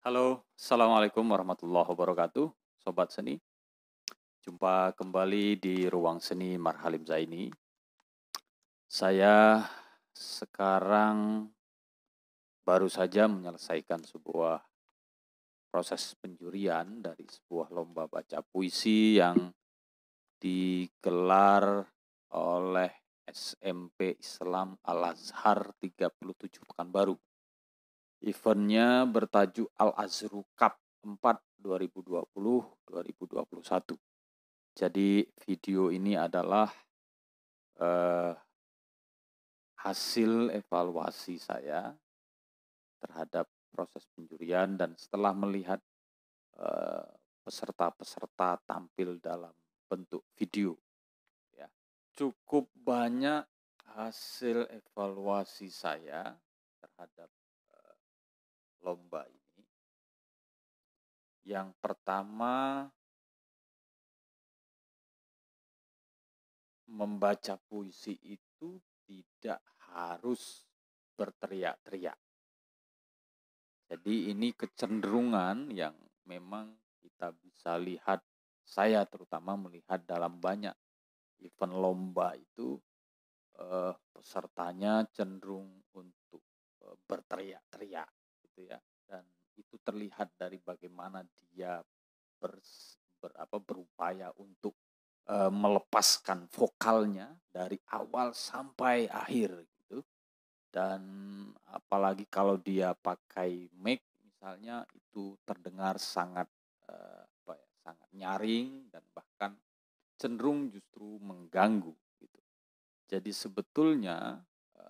Halo, Assalamualaikum warahmatullahi wabarakatuh, Sobat Seni. Jumpa kembali di Ruang Seni Marhalim Zaini. Saya sekarang baru saja menyelesaikan sebuah proses penjurian dari sebuah lomba baca puisi yang digelar oleh SMP Islam Al-Azhar 37 Pekanbaru. baru Eventnya bertajuk Al Azru Cup 4 2020-2021. Jadi video ini adalah eh, hasil evaluasi saya terhadap proses penjurian dan setelah melihat eh, peserta-peserta eh, tampil dalam bentuk video. Ya. Cukup banyak hasil evaluasi saya terhadap lomba ini. Yang pertama membaca puisi itu tidak harus berteriak-teriak. Jadi ini kecenderungan yang memang kita bisa lihat saya terutama melihat dalam banyak event lomba itu eh, pesertanya cenderung untuk eh, berteriak-teriak gitu ya dan itu terlihat dari bagaimana dia ber, ber apa berupaya untuk e, melepaskan vokalnya dari awal sampai akhir gitu dan apalagi kalau dia pakai mic misalnya itu terdengar sangat e, apa ya, sangat nyaring dan bahkan cenderung justru mengganggu gitu jadi sebetulnya e,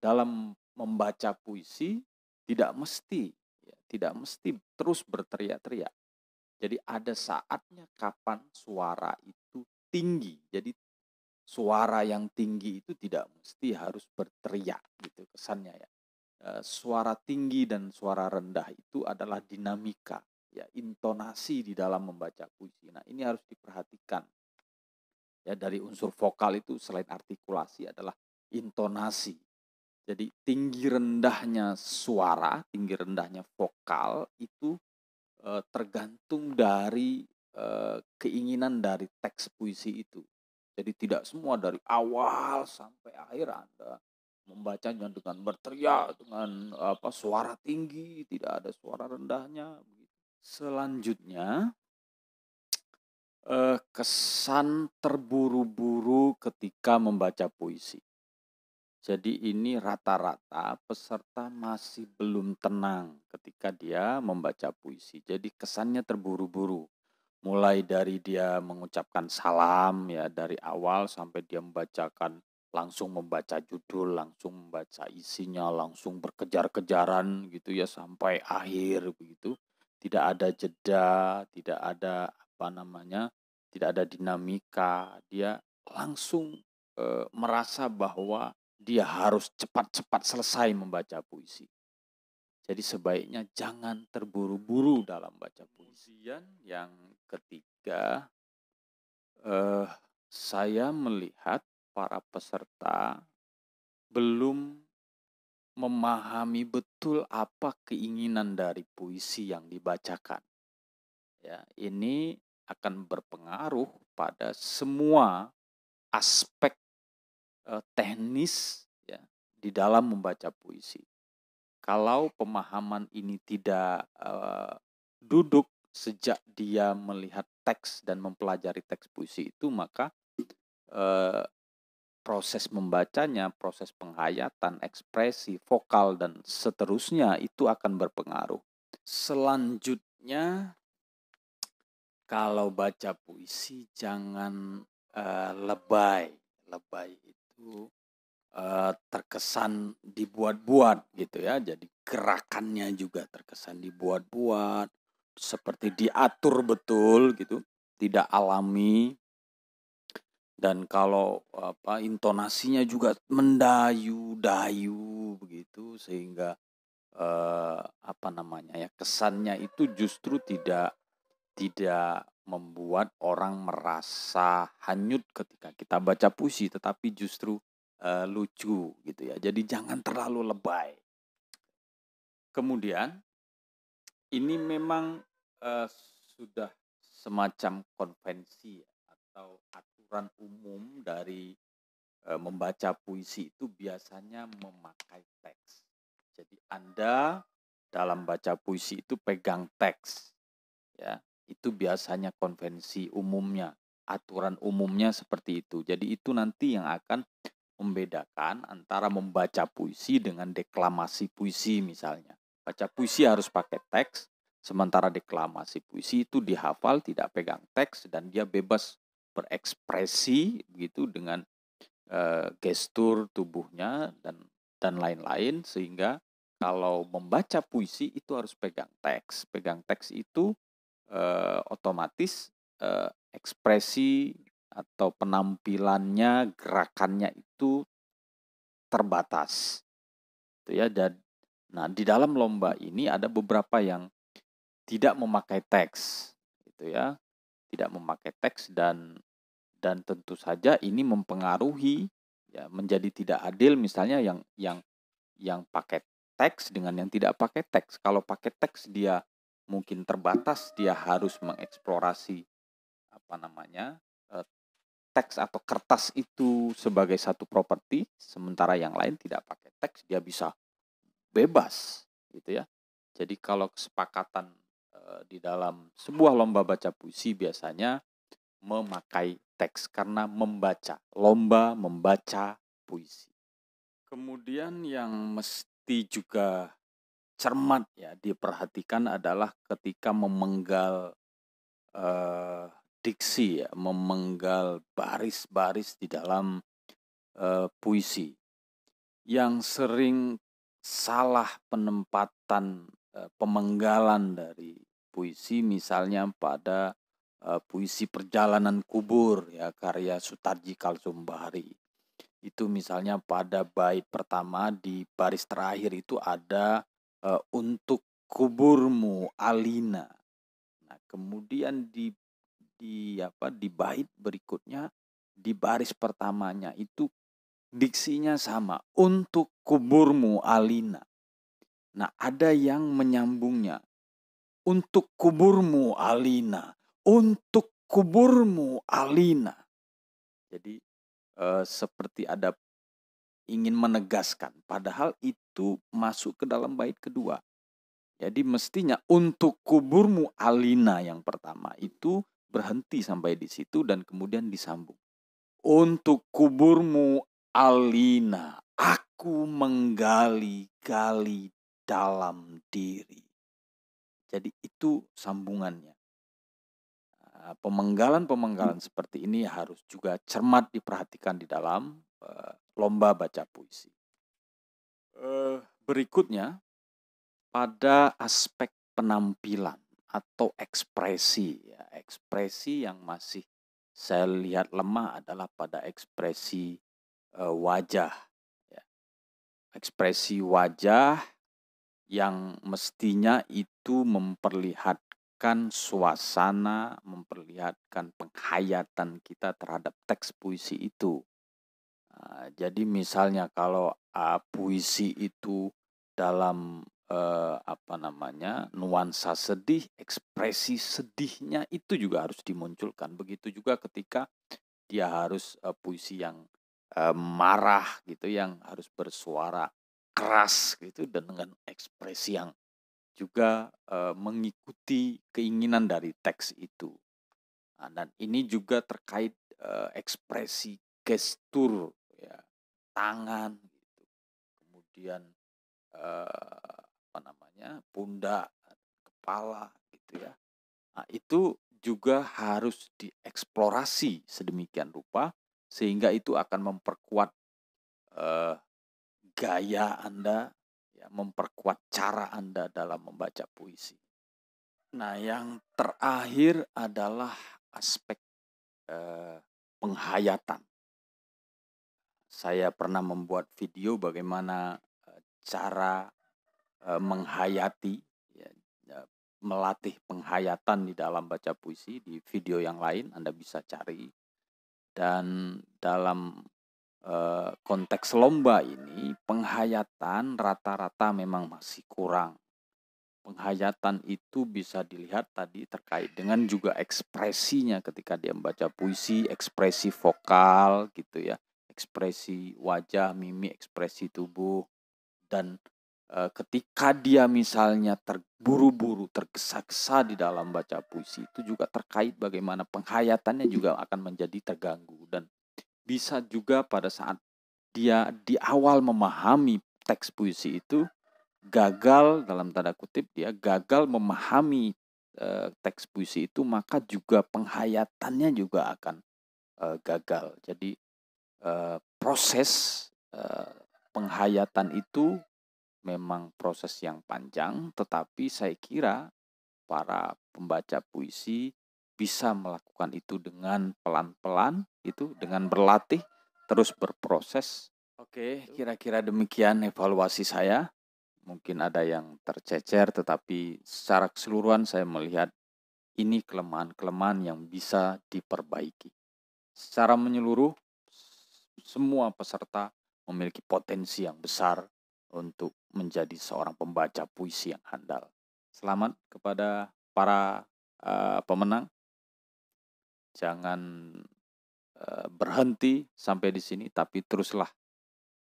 dalam membaca puisi tidak mesti, ya, tidak mesti terus berteriak-teriak. Jadi ada saatnya kapan suara itu tinggi. Jadi suara yang tinggi itu tidak mesti harus berteriak gitu kesannya ya. Eh, suara tinggi dan suara rendah itu adalah dinamika ya intonasi di dalam membaca puisi. Nah, ini harus diperhatikan. Ya dari unsur vokal itu selain artikulasi adalah intonasi jadi tinggi rendahnya suara, tinggi rendahnya vokal itu e, tergantung dari e, keinginan dari teks puisi itu. Jadi tidak semua dari awal sampai akhir Anda membacanya dengan berteriak dengan apa suara tinggi, tidak ada suara rendahnya Selanjutnya eh, kesan terburu-buru ketika membaca puisi. Jadi ini rata-rata peserta masih belum tenang ketika dia membaca puisi. Jadi kesannya terburu-buru. Mulai dari dia mengucapkan salam ya dari awal sampai dia membacakan langsung membaca judul, langsung membaca isinya, langsung berkejar-kejaran gitu ya sampai akhir begitu. Tidak ada jeda, tidak ada apa namanya? tidak ada dinamika. Dia langsung e, merasa bahwa dia harus cepat-cepat selesai membaca puisi. Jadi sebaiknya jangan terburu-buru dalam baca puisi. yang ketiga, eh, saya melihat para peserta belum memahami betul apa keinginan dari puisi yang dibacakan. Ya, ini akan berpengaruh pada semua aspek eh, teknis ya di dalam membaca puisi. Kalau pemahaman ini tidak eh, duduk sejak dia melihat teks dan mempelajari teks puisi itu, maka eh, proses membacanya, proses penghayatan, ekspresi, vokal, dan seterusnya itu akan berpengaruh. Selanjutnya, kalau baca puisi jangan uh, lebay. Lebay Eh, terkesan dibuat-buat gitu ya. Jadi gerakannya juga terkesan dibuat-buat, seperti diatur betul gitu, tidak alami. Dan kalau apa intonasinya juga mendayu-dayu begitu sehingga eh, apa namanya ya kesannya itu justru tidak tidak membuat orang merasa hanyut ketika kita baca puisi tetapi justru e, lucu gitu ya. Jadi jangan terlalu lebay. Kemudian ini memang e, sudah semacam konvensi atau aturan umum dari e, membaca puisi itu biasanya memakai teks. Jadi Anda dalam baca puisi itu pegang teks ya itu biasanya konvensi umumnya, aturan umumnya seperti itu. Jadi itu nanti yang akan membedakan antara membaca puisi dengan deklamasi puisi misalnya. Baca puisi harus pakai teks, sementara deklamasi puisi itu dihafal tidak pegang teks dan dia bebas berekspresi begitu dengan e, gestur tubuhnya dan dan lain-lain sehingga kalau membaca puisi itu harus pegang teks. Pegang teks itu eh, otomatis eh, ekspresi atau penampilannya, gerakannya itu terbatas. Itu ya dan nah di dalam lomba ini ada beberapa yang tidak memakai teks itu ya. Tidak memakai teks dan dan tentu saja ini mempengaruhi ya menjadi tidak adil misalnya yang yang yang pakai teks dengan yang tidak pakai teks. Kalau pakai teks dia mungkin terbatas dia harus mengeksplorasi apa namanya eh, teks atau kertas itu sebagai satu properti sementara yang lain tidak pakai teks dia bisa bebas gitu ya jadi kalau kesepakatan eh, di dalam sebuah lomba baca puisi biasanya memakai teks karena membaca lomba membaca puisi kemudian yang mesti juga cermat ya diperhatikan adalah ketika memenggal uh, diksi ya, memenggal baris-baris di dalam uh, puisi yang sering salah penempatan uh, pemenggalan dari puisi misalnya pada uh, puisi perjalanan kubur ya karya Sutarji Kalsumbahari itu misalnya pada bait pertama di baris terakhir itu ada uh, untuk kuburmu Alina. Nah, kemudian di di apa di bait berikutnya di baris pertamanya itu diksinya sama untuk kuburmu Alina. Nah, ada yang menyambungnya. Untuk kuburmu Alina, untuk kuburmu Alina. Jadi eh, seperti ada ingin menegaskan. Padahal itu masuk ke dalam bait kedua. Jadi mestinya untuk kuburmu Alina yang pertama itu berhenti sampai di situ dan kemudian disambung. Untuk kuburmu Alina, aku menggali-gali dalam diri. Jadi itu sambungannya. Pemenggalan-pemenggalan hmm. seperti ini harus juga cermat diperhatikan di dalam eh, lomba baca puisi. Eh, berikutnya, pada aspek penampilan atau ekspresi, ya, ekspresi yang masih saya lihat lemah adalah pada ekspresi uh, wajah, ya. ekspresi wajah yang mestinya itu memperlihatkan suasana, memperlihatkan penghayatan kita terhadap teks puisi itu jadi misalnya kalau uh, puisi itu dalam uh, apa namanya nuansa sedih, ekspresi sedihnya itu juga harus dimunculkan. Begitu juga ketika dia harus uh, puisi yang uh, marah gitu, yang harus bersuara keras gitu dan dengan ekspresi yang juga e, mengikuti keinginan dari teks itu. Nah, dan ini juga terkait e, ekspresi gestur tangan gitu. kemudian eh, apa namanya pundak kepala gitu ya nah, itu juga harus dieksplorasi sedemikian rupa sehingga itu akan memperkuat eh, gaya anda ya, memperkuat cara anda dalam membaca puisi nah yang terakhir adalah aspek eh, penghayatan saya pernah membuat video bagaimana cara menghayati ya, ya, melatih penghayatan di dalam baca puisi di video yang lain Anda bisa cari dan dalam konteks lomba ini penghayatan rata-rata memang masih kurang penghayatan itu bisa dilihat tadi terkait dengan juga ekspresinya ketika dia membaca puisi ekspresi vokal gitu ya ekspresi wajah, mimik, ekspresi tubuh dan e, ketika dia misalnya terburu-buru, tergesa-gesa di dalam baca puisi itu juga terkait bagaimana penghayatannya juga akan menjadi terganggu dan bisa juga pada saat dia di awal memahami teks puisi itu gagal dalam tanda kutip dia gagal memahami e, teks puisi itu maka juga penghayatannya juga akan e, gagal. Jadi Eh, proses eh, penghayatan itu memang proses yang panjang, tetapi saya kira para pembaca puisi bisa melakukan itu dengan pelan-pelan, itu dengan berlatih, terus berproses. Oke, kira-kira demikian evaluasi saya. Mungkin ada yang tercecer, tetapi secara keseluruhan saya melihat ini kelemahan-kelemahan yang bisa diperbaiki. Secara menyeluruh, semua peserta memiliki potensi yang besar untuk menjadi seorang pembaca puisi yang handal. Selamat kepada para uh, pemenang. Jangan uh, berhenti sampai di sini, tapi teruslah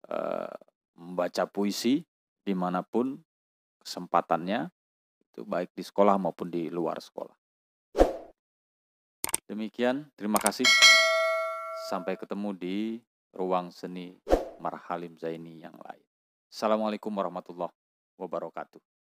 uh, membaca puisi dimanapun kesempatannya, itu baik di sekolah maupun di luar sekolah. Demikian, terima kasih. Sampai ketemu di ruang seni Marhalim Zaini yang lain. Assalamualaikum warahmatullahi wabarakatuh.